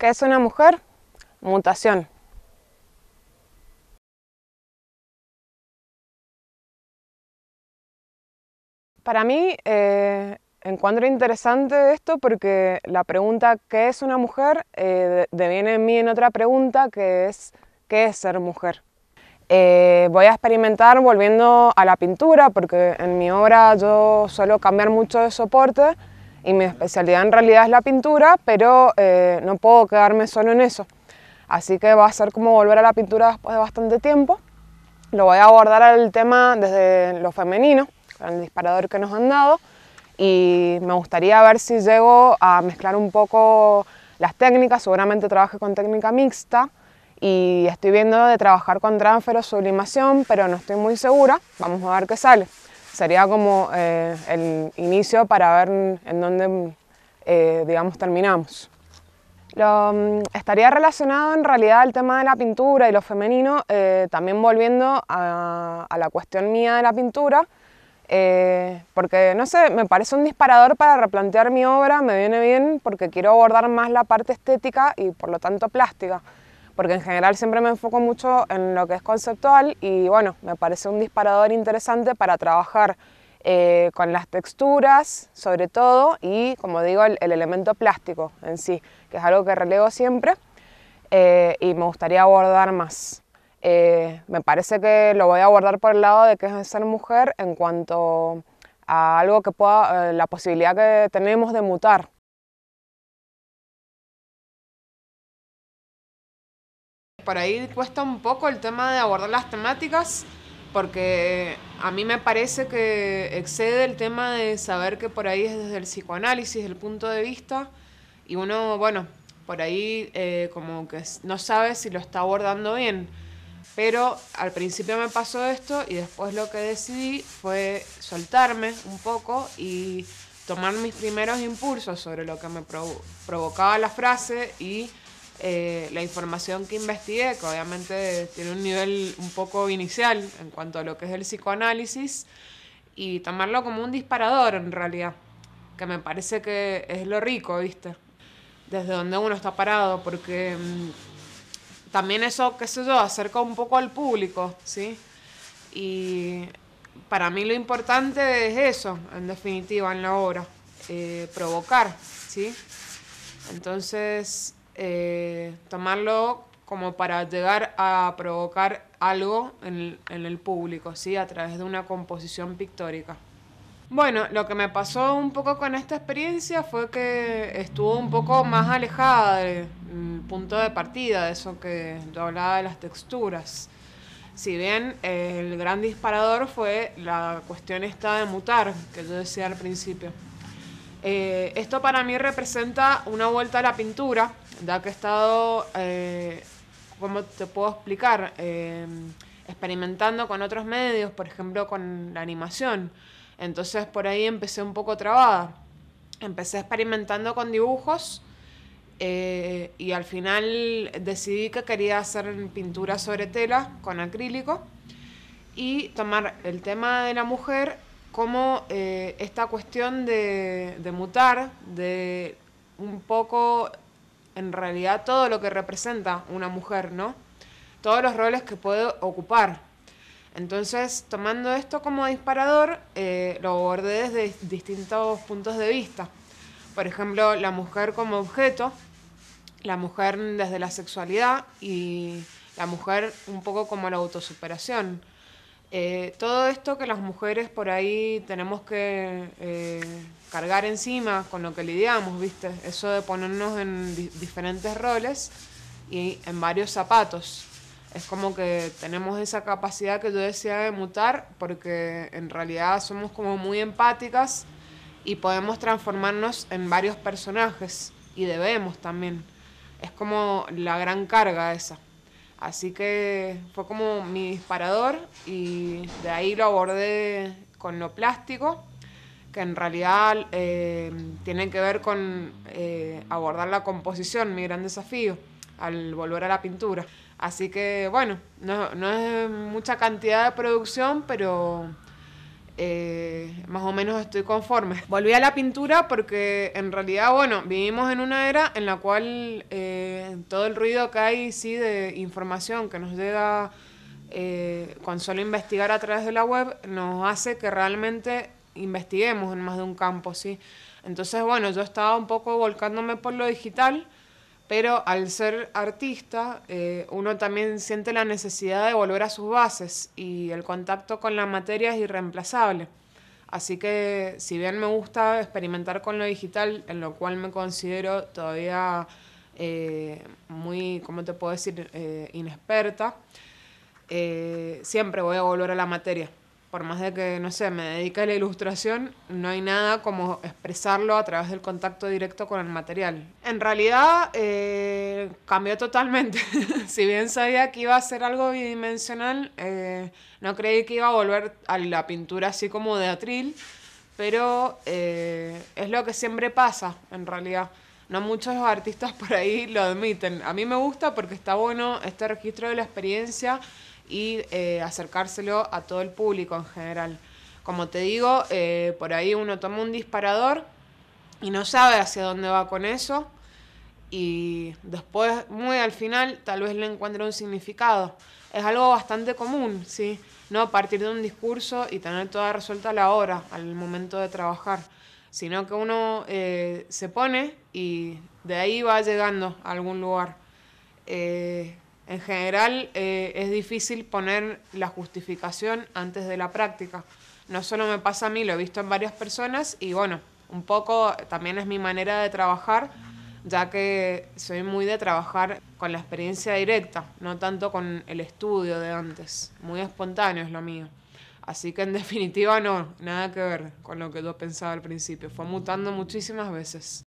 ¿Qué es una mujer? Mutación. Para mí eh, encuentro interesante esto porque la pregunta ¿qué es una mujer? Eh, deviene en mí en otra pregunta que es ¿qué es ser mujer? Eh, voy a experimentar volviendo a la pintura porque en mi obra yo suelo cambiar mucho de soporte y mi especialidad en realidad es la pintura, pero eh, no puedo quedarme solo en eso. Así que va a ser como volver a la pintura después de bastante tiempo. Lo voy a abordar el tema desde lo femenino, con el disparador que nos han dado. Y me gustaría ver si llego a mezclar un poco las técnicas. Seguramente trabaje con técnica mixta. Y estoy viendo de trabajar con transfer o sublimación, pero no estoy muy segura. Vamos a ver qué sale sería como eh, el inicio para ver en dónde, eh, digamos, terminamos. Mm, estaría relacionado en realidad al tema de la pintura y lo femenino, eh, también volviendo a, a, la cuestión mía de la pintura, porque no sé, me parece un disparador para replantear mi obra, me viene bien porque quiero abordar más la parte estética y por lo tanto plástica porque en general siempre me enfoco mucho en lo que es conceptual y bueno, me parece un disparador interesante para trabajar eh, con las texturas sobre todo y como digo el, elemento plástico en sí, que es algo que relevo siempre eh, y me gustaría abordar más. Eh, me parece que lo voy a abordar por el lado de que es ser mujer en cuanto a algo que pueda, la posibilidad que tenemos de mutar Por ahí cuesta un poco el tema de abordar las temáticas, porque a mí me parece que excede el tema de saber que por ahí es desde el psicoanálisis, el punto de vista, y uno, bueno, por ahí eh, como que no sabe si lo está abordando bien. Pero al principio me pasó esto y después lo que decidí fue soltarme un poco y tomar mis primeros impulsos sobre lo que me provocaba la frase y eh, la información que investigué, que obviamente tiene un nivel un poco inicial en cuanto a lo que es el psicoanálisis, y tomarlo como un disparador en realidad, que me parece que es lo rico, ¿viste? Desde donde uno está parado, porque mm, también eso, qué sé yo, acerca un poco al público, ¿sí? Y para mí lo importante es eso, en definitiva, en la obra, eh, provocar, ¿sí? Entonces, eh, tomarlo como para llegar a provocar algo en el, en el público, ¿sí? a través de una composición pictórica. Bueno, lo que me pasó un poco con esta experiencia fue que estuvo un poco más alejada del mm, punto de partida, de eso que yo hablaba de las texturas. Si bien eh, el gran disparador fue la cuestión esta de mutar, que yo decía al principio. Eh, esto para mí representa una vuelta a la pintura, ya que he estado, eh, ¿cómo te puedo explicar? Em, experimentando con otros medios, por ejemplo, con la animación. Entonces por ahí empecé un poco trabada. Empecé experimentando con dibujos eh, y al final decidí que quería hacer pintura sobre tela con acrílico y tomar el tema de la mujer como eh, esta cuestión de mutar, de un poco en realidad todo lo que representa una mujer, ¿no? Todos los roles que puede ocupar. Entonces, tomando esto como disparador, eh, lo abordé desde distintos puntos de vista. Por ejemplo, la mujer como objeto, la mujer desde la sexualidad y la mujer un poco como la autosuperación. Eh, todo esto que las mujeres por ahí tenemos que eh, cargar encima, con lo que lidiamos, ¿viste? Eso de ponernos en diferentes roles y en varios zapatos. Es como que tenemos esa capacidad que yo decía de mutar, porque en realidad somos como muy empáticas y podemos transformarnos en varios personajes y debemos también. Es como la gran carga esa. Así que fue como mi disparador y de ahí lo abordé con lo plástico, que en realidad tienen eh, tiene que ver con eh, abordar la composición, mi gran desafío, al volver a la pintura. Así que bueno, no, no es mucha cantidad de producción, pero eh, más o menos estoy conforme. Volví a la pintura porque en realidad, bueno, vivimos en una era en la cual eh, todo el ruido que hay, sí, de información que nos llega eh, con solo investigar a través de la web, nos hace que realmente investiguemos en más de un campo, sí. Entonces, bueno, yo estaba un poco volcándome por lo digital pero al ser artista eh, uno también siente la necesidad de volver a sus bases y el contacto con la materia es irreemplazable. Así que si bien me gusta experimentar con lo digital, en lo cual me considero todavía eh, muy, ¿cómo te puedo decir?, eh, inexperta, siempre voy a volver a la materia por más de que, no sé, me dedique a la ilustración, no hay nada como expresarlo a través del contacto directo con el material. En realidad, eh, cambió totalmente. si bien sabía que iba a ser algo bidimensional, eh, no creí que iba a volver a la pintura así como de atril, pero eh, es lo que siempre pasa, en realidad. No muchos artistas por ahí lo admiten. A mí me gusta porque está bueno este registro de la experiencia y eh, acercárselo a todo el público en general. Como te digo, eh, por ahí uno toma un disparador y no sabe hacia dónde va con eso y después, muy al final, tal vez le encuentre un significado. Es algo bastante común, ¿sí? No a partir de un discurso y tener toda resuelta la hora al momento de trabajar, sino que uno eh, se pone y de ahí va llegando a algún lugar. En general eh, es difícil poner la justificación antes de la práctica. No solo me pasa a mí, lo he visto en varias personas y bueno, un poco también es mi manera de trabajar, ya que soy muy de trabajar con la experiencia directa, no tanto con el estudio de antes. Muy espontáneo es lo mío. Así que en definitiva no, nada que ver con lo que yo pensaba al principio. Fue mutando muchísimas veces.